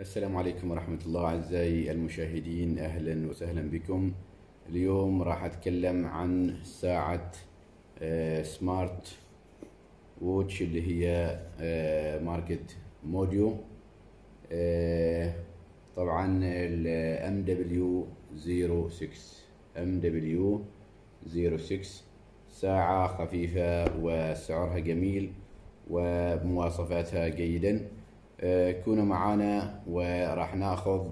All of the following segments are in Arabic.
السلام عليكم ورحمة الله أعزائي المشاهدين أهلا وسهلا بكم اليوم راح أتكلم عن ساعة سمارت آه، ووتش اللي هي آه، ماركت موديو آه، طبعا ام دبليو 06 ام دبليو 06 ساعة خفيفة وسعرها جميل ومواصفاتها جيدا آه، كونوا معانا وراح ناخذ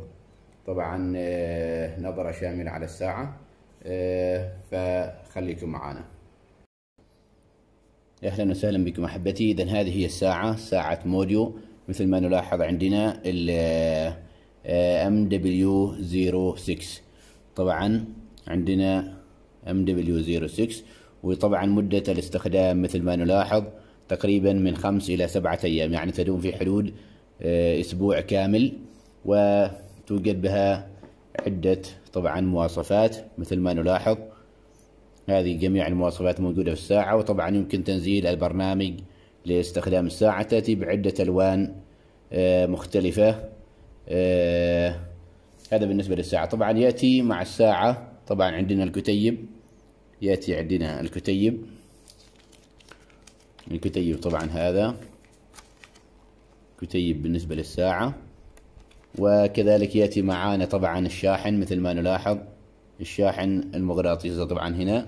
طبعا آه، نظرة شاملة على الساعة آه، فخليكم معانا اهلا وسهلا بكم احبتي اذا هذه هي الساعة ساعة موديو مثل ما نلاحظ عندنا ال MW06 طبعا عندنا MW06 وطبعا مدة الاستخدام مثل ما نلاحظ تقريبا من خمس إلى سبعة أيام يعني تدوم في حدود آه، أسبوع كامل وتوجد بها عدة طبعا مواصفات مثل ما نلاحظ هذه جميع المواصفات موجودة في الساعة وطبعا يمكن تنزيل البرنامج لاستخدام الساعة تأتي بعدة ألوان آه، مختلفة آه، هذا بالنسبة للساعة طبعا يأتي مع الساعة طبعا عندنا الكتيب يأتي عندنا الكتيب الكتيب طبعا هذا كتيب بالنسبة للساعة وكذلك يأتي معانا طبعا الشاحن مثل ما نلاحظ الشاحن المغناطيسي طبعا هنا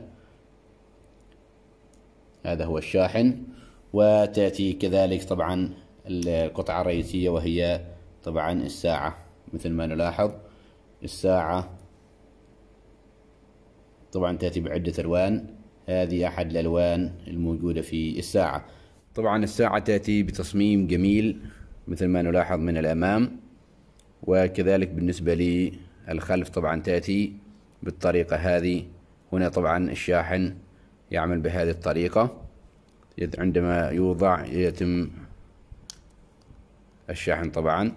هذا هو الشاحن وتأتي كذلك طبعا القطعة الرئيسية وهي طبعا الساعة مثل ما نلاحظ الساعة طبعا تأتي بعدة ألوان هذه أحد الألوان الموجودة في الساعة طبعا الساعة تأتي بتصميم جميل مثل ما نلاحظ من الأمام وكذلك بالنسبة للخلف طبعا تأتي بالطريقة هذه هنا طبعا الشاحن يعمل بهذه الطريقة عندما يوضع يتم الشاحن طبعا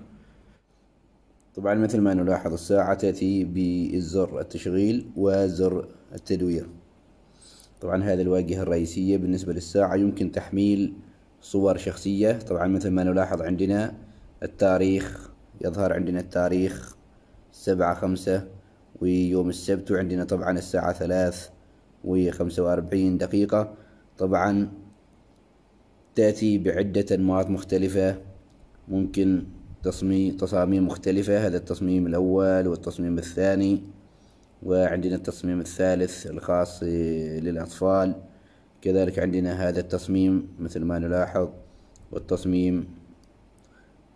طبعا مثل ما نلاحظ الساعة تأتي بزر التشغيل وزر التدوير طبعا هذه الواجهة الرئيسية بالنسبة للساعة يمكن تحميل صور شخصية طبعا مثل ما نلاحظ عندنا التاريخ يظهر عندنا التاريخ سبعة خمسة ويوم السبت وعندنا طبعا الساعة ثلاث وخمسة وأربعين دقيقة طبعا تأتي بعدة أنماط مختلفة ممكن تصميم تصاميم مختلفة هذا التصميم الأول والتصميم الثاني وعندنا التصميم الثالث الخاص للأطفال كذلك عندنا هذا التصميم مثل ما نلاحظ والتصميم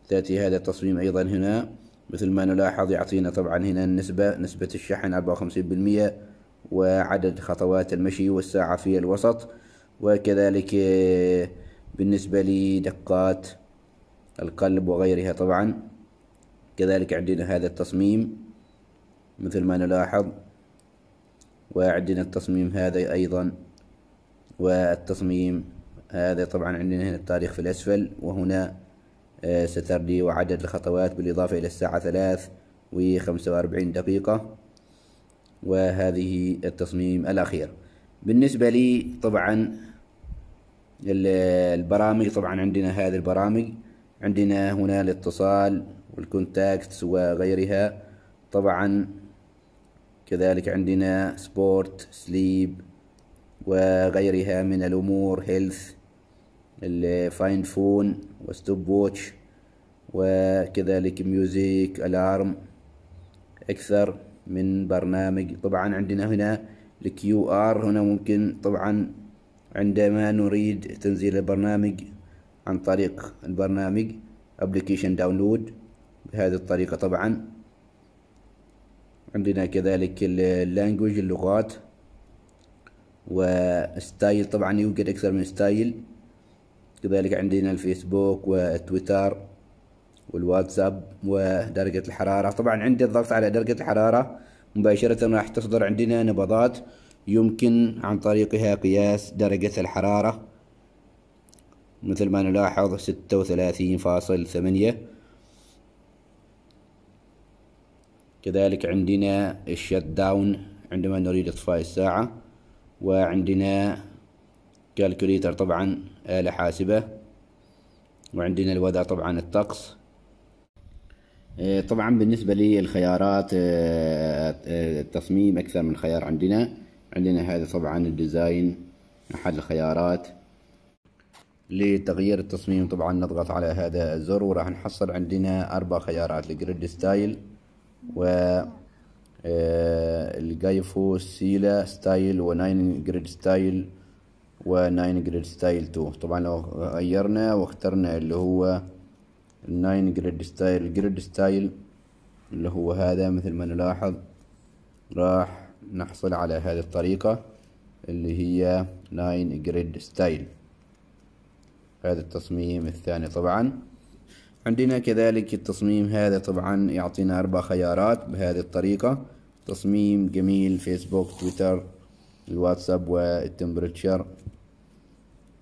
تأتي هذا التصميم أيضا هنا مثل ما نلاحظ يعطينا طبعا هنا النسبة نسبة الشحن أربعة وخمسين وعدد خطوات المشي والساعة في الوسط وكذلك بالنسبة لدقات القلب وغيرها طبعا كذلك عندنا هذا التصميم مثل ما نلاحظ وعندنا التصميم هذا أيضا والتصميم هذا طبعا عندنا هنا التاريخ في الأسفل وهنا آه، ستردي وعدد الخطوات بالإضافة إلى الساعة ثلاث وخمسة وأربعين دقيقة وهذه التصميم الأخير بالنسبة لي طبعا البرامج طبعا عندنا هذه البرامج عندنا هنا الاتصال والكونتاكتس وغيرها طبعا كذلك عندنا سبورت سليب وغيرها من الأمور هيلث الفاين فون وستوب ووتش وكذلك ميوزيك الارم اكثر من برنامج طبعا عندنا هنا الكيو ار هنا ممكن طبعا عندما نريد تنزيل البرنامج عن طريق البرنامج ابلكيشن داونلود بهذه الطريقة طبعا عندنا كذلك اللانجوج اللغات وستايل طبعا يوجد أكثر من ستايل كذلك عندنا الفيسبوك والتويتر والواتساب ودرجة الحرارة طبعا عند الضغط على درجة الحرارة مباشرة راح تصدر عندنا نبضات يمكن عن طريقها قياس درجة الحرارة مثل ما نلاحظ ستة وثلاثين فاصل ثمانية كذلك عندنا الشت داون عندما نريد إطفاء الساعة وعندنا كالكوليتر طبعا آلة حاسبة وعندنا الوضع طبعا الطقس آه، طبعا بالنسبة للخيارات آه، آه، التصميم أكثر من خيار عندنا عندنا هذا طبعا الديزاين أحد الخيارات لتغيير التصميم طبعا نضغط على هذا الزر وراح نحصل عندنا أربع خيارات الجريد ستايل و آه، الجايفو سيلا ستايل و9 جريد ستايل و9 جريد ستايل 2 طبعا لو غيرنا واخترنا اللي هو 9 جريد ستايل جريد ستايل اللي هو هذا مثل ما نلاحظ راح نحصل على هذه الطريقة اللي هي 9 جريد ستايل هذا التصميم الثاني طبعا عندنا كذلك التصميم هذا طبعا يعطينا أربع خيارات بهذه الطريقة تصميم جميل فيسبوك تويتر الواتساب والتمبرتشر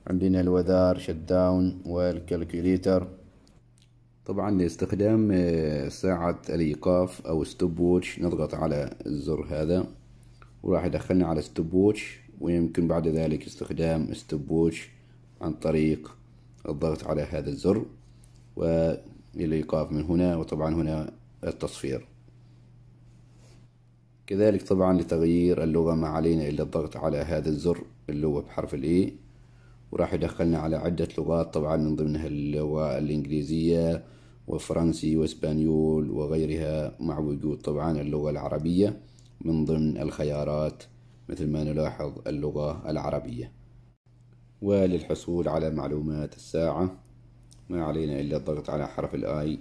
عندنا الوذار شت داون والكالكوليتر طبعا لاستخدام آه، ساعة الإيقاف أو ستوب ووتش نضغط على الزر هذا وراح يدخلنا على ستوب ووتش ويمكن بعد ذلك استخدام ستوب ووتش عن طريق الضغط على هذا الزر والإيقاف من هنا وطبعا هنا التصفير كذلك طبعا لتغيير اللغة ما علينا إلا الضغط على هذا الزر اللي هو بحرف الإي e. وراح يدخلنا على عدة لغات طبعا من ضمنها اللغة الإنجليزية وفرنسي واسبانيول وغيرها مع وجود طبعا اللغة العربية من ضمن الخيارات مثل ما نلاحظ اللغة العربية وللحصول على معلومات الساعة ما علينا إلا الضغط على حرف الآي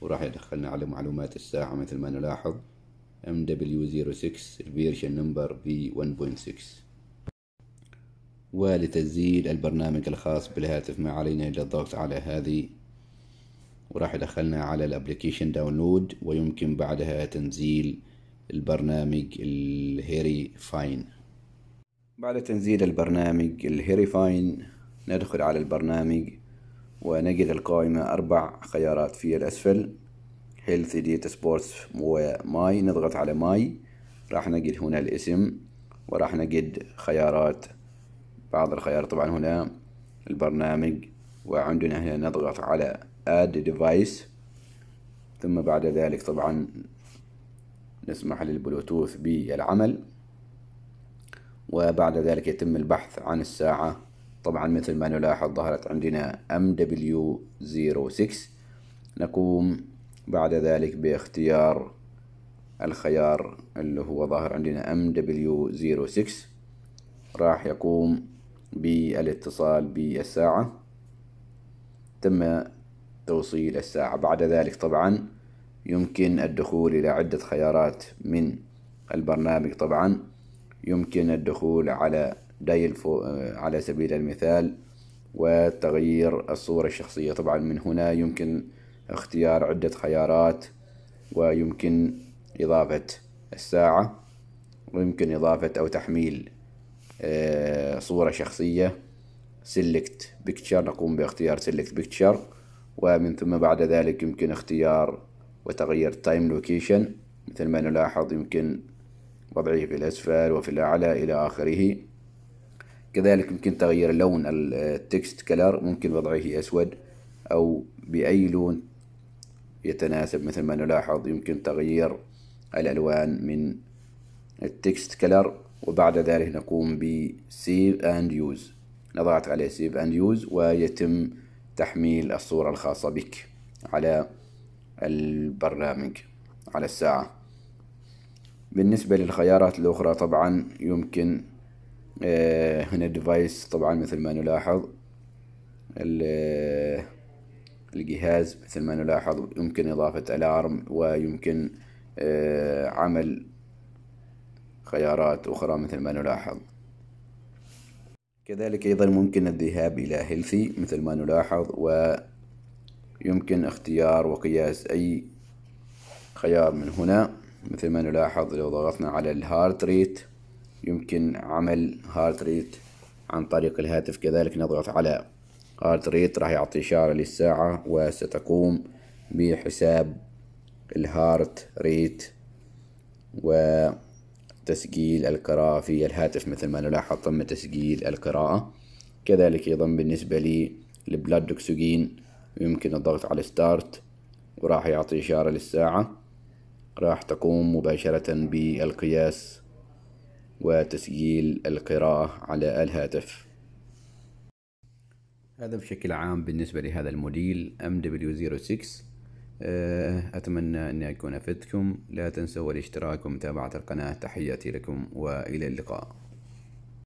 وراح يدخلنا على معلومات الساعة مثل ما نلاحظ MW06 الفيرشن نمبر V1.6 ولتسجيل البرنامج الخاص بالهاتف ما علينا إلا الضغط على هذه وراح يدخلنا على الابليكيشن داونلود ويمكن بعدها تنزيل البرنامج الهيري فاين بعد تنزيل البرنامج الهيري فاين ندخل على البرنامج ونجد القائمة أربع خيارات في الأسفل هيلث ديت سبورتس وماي نضغط على ماي راح نجد هنا الاسم وراح نجد خيارات بعض الخيارات طبعا هنا البرنامج وعندنا هنا نضغط على اد ديفايس ثم بعد ذلك طبعا نسمح للبلوتوث بالعمل وبعد ذلك يتم البحث عن الساعة طبعا مثل ما نلاحظ ظهرت عندنا MW06 نقوم بعد ذلك باختيار الخيار اللي هو ظاهر عندنا MW06 راح يقوم بالاتصال بالساعة تم توصيل الساعة بعد ذلك طبعا يمكن الدخول إلى عدة خيارات من البرنامج طبعا يمكن الدخول على دايل فو آه، على سبيل المثال وتغيير الصورة الشخصية طبعا من هنا يمكن اختيار عدة خيارات ويمكن إضافة الساعة ويمكن إضافة أو تحميل آه، صورة شخصية select picture نقوم باختيار select picture ومن ثم بعد ذلك يمكن اختيار وتغيير time لوكيشن مثل ما نلاحظ يمكن وضعه في الأسفل وفي الأعلى إلى آخره كذلك يمكن تغيير لون التكست كلر ممكن وضعه أسود أو بأي لون يتناسب مثل ما نلاحظ يمكن تغيير الألوان من التكست كلر وبعد ذلك نقوم بسيف اند يوز نضغط عليه سيف اند يوز ويتم تحميل الصورة الخاصة بك على البرنامج على الساعة بالنسبة للخيارات الأخرى طبعا يمكن آه، هنا الديفايس طبعا مثل ما نلاحظ الجهاز مثل ما نلاحظ يمكن إضافة ألارم ويمكن آه، عمل خيارات أخرى مثل ما نلاحظ كذلك أيضا ممكن الذهاب إلى هيلثي مثل ما نلاحظ ويمكن اختيار وقياس أي خيار من هنا مثل ما نلاحظ لو ضغطنا على الهارت ريت يمكن عمل هارت ريت عن طريق الهاتف كذلك نضغط على هارت ريت راح يعطي إشارة للساعة وستقوم بحساب الهارت ريت وتسجيل القراءة في الهاتف مثل ما نلاحظ تم تسجيل القراءة كذلك أيضا بالنسبة للبلاد أكسجين يمكن الضغط على ستارت وراح يعطي إشارة للساعة راح تقوم مباشرة بالقياس وتسجيل القراءة على الهاتف هذا بشكل عام بالنسبة لهذا الموديل MW06 آه، أتمنى أن أكون أفدتكم لا تنسوا الاشتراك ومتابعة القناة تحياتي لكم وإلى اللقاء